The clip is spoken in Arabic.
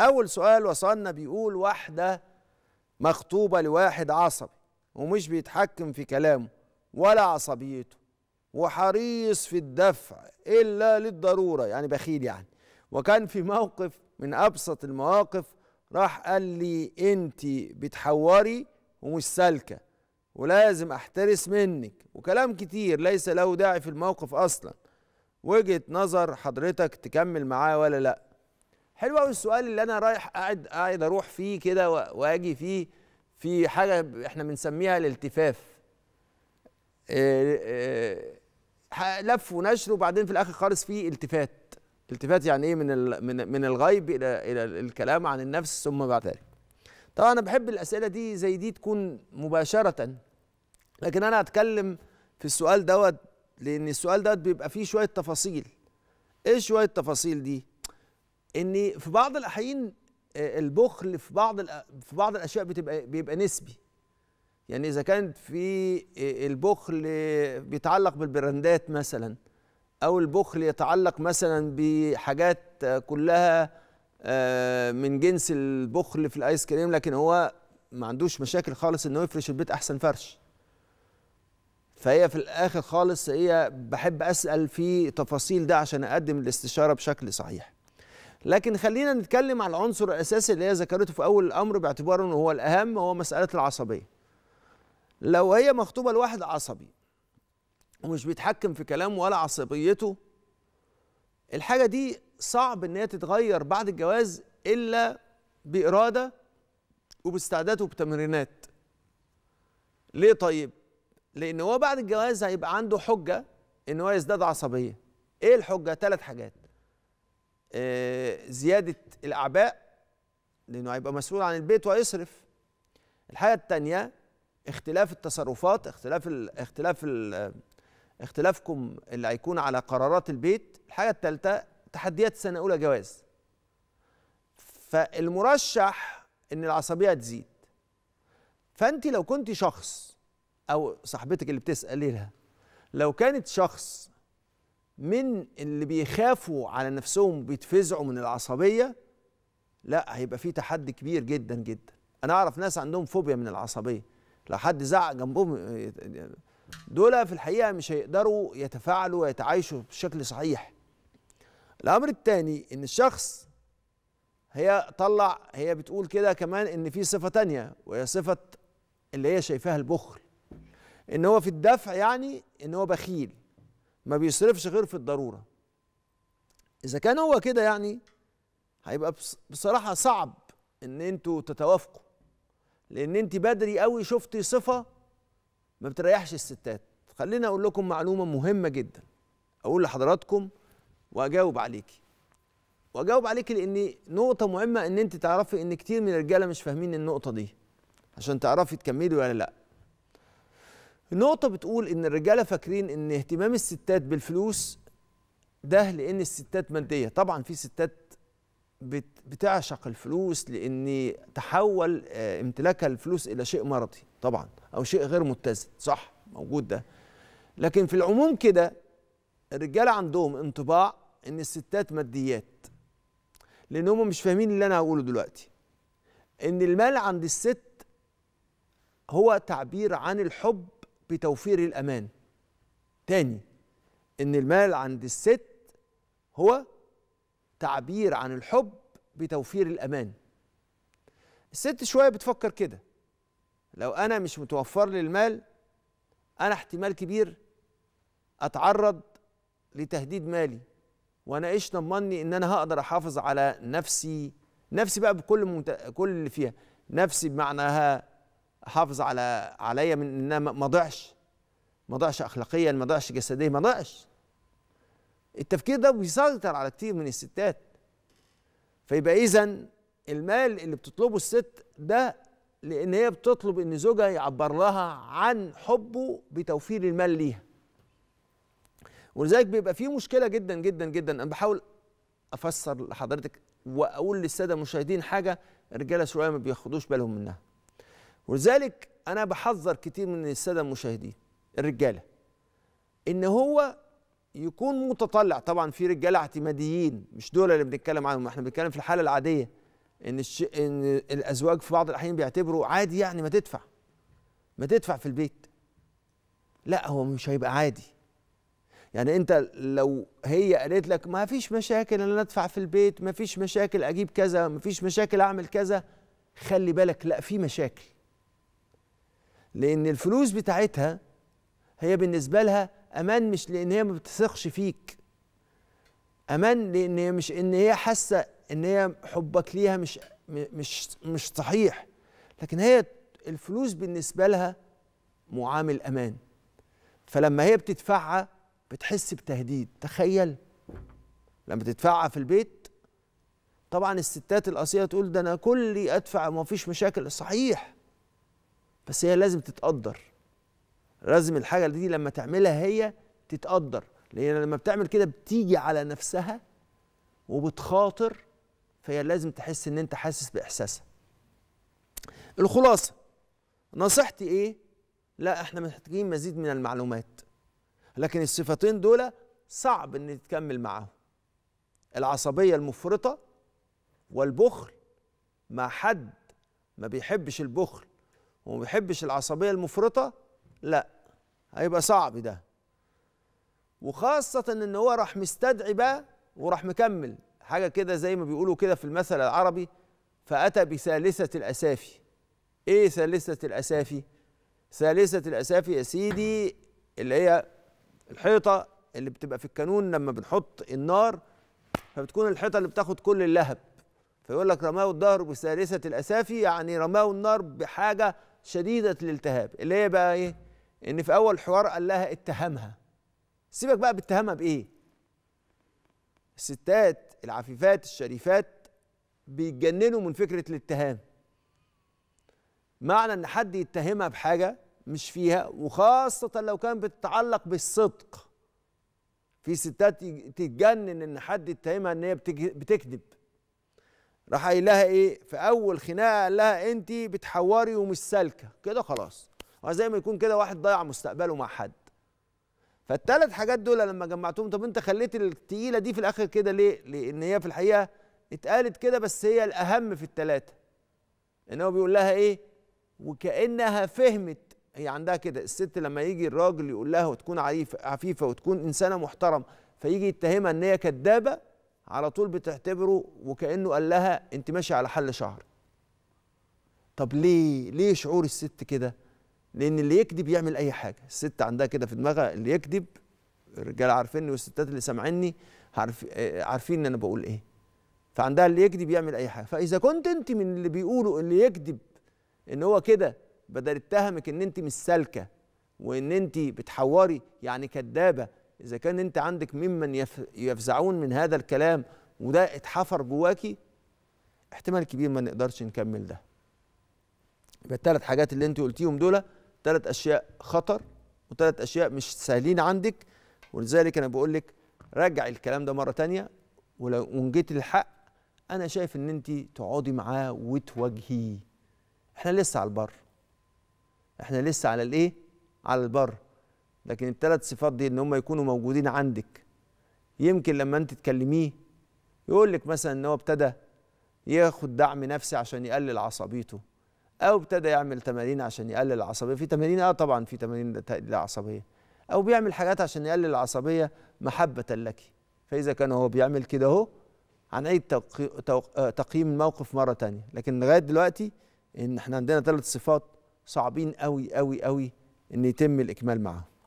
أول سؤال وصلنا بيقول واحدة مخطوبة لواحد عصبي ومش بيتحكم في كلامه ولا عصبيته وحريص في الدفع إلا للضرورة يعني بخيل يعني وكان في موقف من أبسط المواقف راح قال لي أنت بتحوري ومش سالكة ولازم أحترس منك وكلام كتير ليس له داعي في الموقف أصلا وجهة نظر حضرتك تكمل معاه ولا لأ حلو قوي السؤال اللي انا رايح قاعد قاعد اروح فيه كده واجي فيه في حاجه احنا بنسميها الالتفاف آه، آه، لف ونشر وبعدين في الاخر خالص في التفات التفات يعني ايه من من من الغيب الى الى الكلام عن النفس ثم بعد ذلك طبعا انا بحب الاسئله دي زي دي تكون مباشره لكن انا هتكلم في السؤال دوت لان السؤال دوت بيبقى فيه شويه تفاصيل ايه شويه التفاصيل دي ان في بعض الاحيان آه، البخل في بعض في بعض الاشياء بتبقى بيبقى نسبي يعني اذا كان في آه، البخل بيتعلق بالبراندات مثلا او البخل يتعلق مثلا بحاجات كلها آه، من جنس البخل في الايس كريم لكن هو ما عندوش مشاكل خالص انه يفرش البيت احسن فرش فهي في الاخر خالص هي بحب اسال في تفاصيل ده عشان اقدم الاستشاره بشكل صحيح لكن خلينا نتكلم على العنصر الاساسي اللي هي ذكرته في اول الامر باعتباره انه هو الاهم هو مساله العصبيه لو هي مخطوبه لواحد عصبي ومش بيتحكم في كلامه ولا عصبيته الحاجه دي صعب ان هي تتغير بعد الجواز الا باراده وباستعداد وبتمرينات ليه طيب لان هو بعد الجواز هيبقى عنده حجه ان هو يزداد عصبيه ايه الحجه ثلاث حاجات آه، زياده الاعباء لانه هيبقى مسؤول عن البيت ويصرف الحاجه الثانيه اختلاف التصرفات اختلاف الـ اختلاف الـ اختلافكم اللي هيكون على قرارات البيت الحاجه الثالثه تحديات سنه اولى جواز فالمرشح ان العصبيه تزيد فانت لو كنت شخص او صاحبتك اللي بتسال لها لو كانت شخص من اللي بيخافوا على نفسهم بيتفزعوا من العصبيه لا هيبقى في تحدي كبير جدا جدا انا اعرف ناس عندهم فوبيا من العصبيه لو حد زعق جنبهم آه، دول في الحقيقه مش هيقدروا يتفاعلوا ويتعايشوا بشكل صحيح الامر الثاني ان الشخص هي طلع هي بتقول كده كمان ان في صفه تانية وهي صفه اللي هي شايفاها البخل ان هو في الدفع يعني ان هو بخيل ما بيصرفش غير في الضروره اذا كان هو كده يعني هيبقى بصراحه صعب ان انتوا تتوافقوا لان انت بدري قوي شفتي صفه ما بتريحش الستات خليني اقول لكم معلومه مهمه جدا اقول لحضراتكم واجاوب عليكي واجاوب عليكي لان نقطه مهمه ان انت تعرفي ان كتير من الرجاله مش فاهمين النقطه دي عشان تعرفي تكملي ولا لا نقطة بتقول إن الرجالة فاكرين إن اهتمام الستات بالفلوس ده لأن الستات مادية، طبعًا في ستات بتعشق الفلوس لأن تحول آه، امتلاكها الفلوس إلى شيء مرضي طبعًا أو شيء غير متزن، صح موجود ده. لكن في العموم كده الرجالة عندهم انطباع إن الستات ماديات لأن هم مش فاهمين اللي أنا هقوله دلوقتي. إن المال عند الست هو تعبير عن الحب بتوفير الامان تاني ان المال عند الست هو تعبير عن الحب بتوفير الامان الست شويه بتفكر كده لو انا مش متوفر لي المال انا احتمال كبير اتعرض لتهديد مالي وانا ايش ضمني ان انا هقدر احافظ على نفسي نفسي بقى بكل ممت... كل اللي فيها نفسي بمعناها حافظ على عليا من ان انا ما ضعش ما ضعش اخلاقيا ما ضعش جسديا ما ضعش التفكير ده بيسيطر على كتير من الستات فيبقى اذا المال اللي بتطلبه الست ده لان هي بتطلب ان زوجها يعبر لها عن حبه بتوفير المال ليها ولذلك بيبقى فيه مشكله جدا جدا جدا انا بحاول افسر لحضرتك واقول للساده المشاهدين حاجه الرجاله شويه ما بياخدوش بالهم منها ولذلك انا بحذر كتير من الساده المشاهدين الرجاله ان هو يكون متطلع طبعا في رجاله اعتماديين مش دول اللي بنتكلم عنهم احنا بنتكلم في الحاله العاديه ان الش... ان الازواج في بعض الاحيان بيعتبروا عادي يعني ما تدفع ما تدفع في البيت لا هو مش هيبقى عادي يعني انت لو هي قالت لك ما فيش مشاكل انا ادفع في البيت ما فيش مشاكل اجيب كذا ما فيش مشاكل اعمل كذا خلي بالك لا في مشاكل لأن الفلوس بتاعتها هي بالنسبة لها أمان مش لأن هي ما بتثقش فيك أمان لأن هي مش إن هي حاسة إن هي حبك ليها مش مش مش صحيح لكن هي الفلوس بالنسبة لها معامل أمان فلما هي بتدفعها بتحس بتهديد تخيل لما تدفعها في البيت طبعا الستات القصيره تقول ده انا كلي ادفع ما فيش مشاكل صحيح بس هي لازم تتقدر لازم الحاجه دي لما تعملها هي تتقدر لان لما بتعمل كده بتيجي على نفسها وبتخاطر فهي لازم تحس ان انت حاسس باحساسها الخلاصه نصيحتي ايه لا احنا محتاجين مزيد من المعلومات لكن الصفتين دول صعب ان تكمل معاهم العصبيه المفرطه والبخل مع حد ما بيحبش البخل وما بيحبش العصبيه المفرطه لا هيبقى صعب ده وخاصه ان هو راح مستدعي بقى وراح مكمل حاجه كده زي ما بيقولوا كده في المثل العربي فاتى بثالثه الاسافي ايه ثالثه الاسافي ثالثه الاسافي يا سيدي اللي هي الحيطه اللي بتبقى في الكانون لما بنحط النار فبتكون الحيطه اللي بتاخد كل اللهب فيقول لك رماه الدهر بثالثه الاسافي يعني رماه النار بحاجه شديده الالتهاب اللي هي بقى ايه ان في اول حوار قال لها اتهمها سيبك بقى باتهمها بايه الستات العفيفات الشريفات بيتجننوا من فكره الاتهام معنى ان حد يتهمها بحاجه مش فيها وخاصه لو كان بتتعلق بالصدق في ستات تتجنن ان حد يتهمها ان هي بتكذب راح قايل لها ايه في اول خناقه قال لها انت بتحوري ومش سالكه كده خلاص زي ما يكون كده واحد ضيع مستقبله مع حد فالثلاث حاجات دول لما جمعتهم طب انت خليت التقيله دي في الاخر كده ليه لان هي في الحقيقه اتقالت كده بس هي الاهم في الثلاثه ان هو بيقول لها ايه وكانها فهمت هي عندها كده الست لما يجي الراجل يقول لها وتكون عفيفه وتكون انسانه محترم فيجي يتهمها ان هي كدابه على طول بتعتبره وكانه قال لها انت ماشي على حل شعر طب ليه ليه شعور الست كده لان اللي يكذب يعمل اي حاجه الست عندها كده في دماغها اللي يكذب الرجاله عارفيني والستات اللي سامعيني آه، عارفين ان انا بقول ايه فعندها اللي يكذب يعمل اي حاجه فاذا كنت انت من اللي بيقولوا اللي يكذب ان هو كده بدل اتهمك ان انت مش سالكه وان انت بتحوري يعني كدابه اذا كان انت عندك ممن يفزعون من هذا الكلام وده اتحفر جواكي احتمال كبير ما نقدرش نكمل ده يبقى الثلاث حاجات اللي انت قلتيهم دول ثلاث اشياء خطر وثلاث اشياء مش سهلين عندك ولذلك انا بقول لك راجع الكلام ده مره تانية ولو وان جيت للحق انا شايف ان انت تقعدي معاه وتواجهيه احنا لسه على البر احنا لسه على الايه على البر لكن الثلاث صفات دي ان هم يكونوا موجودين عندك يمكن لما انت تكلميه يقول لك مثلا ان هو ابتدى ياخد دعم نفسي عشان يقلل عصبيته او ابتدى يعمل تمارين عشان يقلل العصبيه في تمارين اه طبعا في تمارين للعصبيه او بيعمل حاجات عشان يقلل العصبيه محبه لك فاذا كان هو بيعمل كده اهو عن اي تقييم الموقف مره تانية لكن لغايه دلوقتي ان احنا عندنا ثلاث صفات صعبين قوي قوي قوي ان يتم الاكمال معاهم